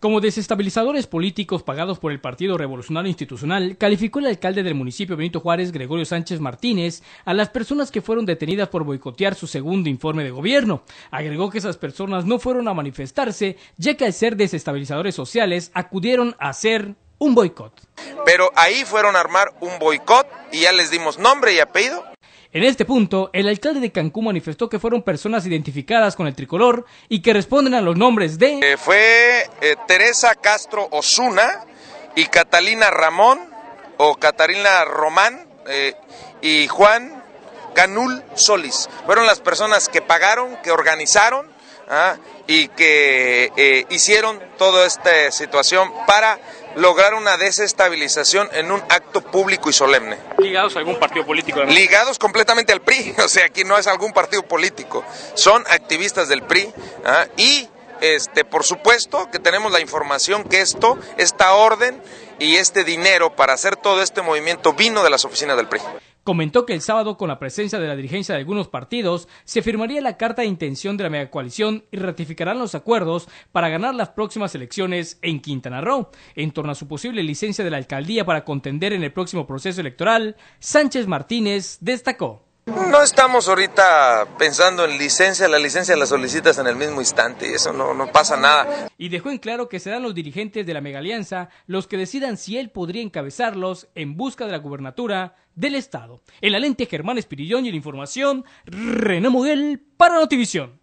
Como desestabilizadores políticos pagados por el Partido Revolucionario Institucional, calificó el alcalde del municipio Benito Juárez, Gregorio Sánchez Martínez, a las personas que fueron detenidas por boicotear su segundo informe de gobierno. Agregó que esas personas no fueron a manifestarse, ya que al ser desestabilizadores sociales acudieron a hacer un boicot. Pero ahí fueron a armar un boicot y ya les dimos nombre y apellido en este punto, el alcalde de Cancún manifestó que fueron personas identificadas con el tricolor y que responden a los nombres de... Eh, fue eh, Teresa Castro Osuna y Catalina Ramón o Catalina Román eh, y Juan Canul Solís. Fueron las personas que pagaron, que organizaron ¿ah? y que eh, hicieron toda esta situación para lograr una desestabilización en un acto público y solemne. ¿Ligados a algún partido político? Ligados completamente al PRI, o sea, aquí no es algún partido político, son activistas del PRI ¿ah? y... Este, por supuesto que tenemos la información que esto, esta orden y este dinero para hacer todo este movimiento vino de las oficinas del PRI. Comentó que el sábado, con la presencia de la dirigencia de algunos partidos, se firmaría la carta de intención de la coalición y ratificarán los acuerdos para ganar las próximas elecciones en Quintana Roo. En torno a su posible licencia de la alcaldía para contender en el próximo proceso electoral, Sánchez Martínez destacó. No estamos ahorita pensando en licencia, la licencia la solicitas en el mismo instante y eso no, pasa nada. Y dejó en claro que serán los dirigentes de la megalianza los que decidan si él podría encabezarlos en busca de la gubernatura del Estado. En la lente Germán Espirillón y la información, René Muguel para Notivisión.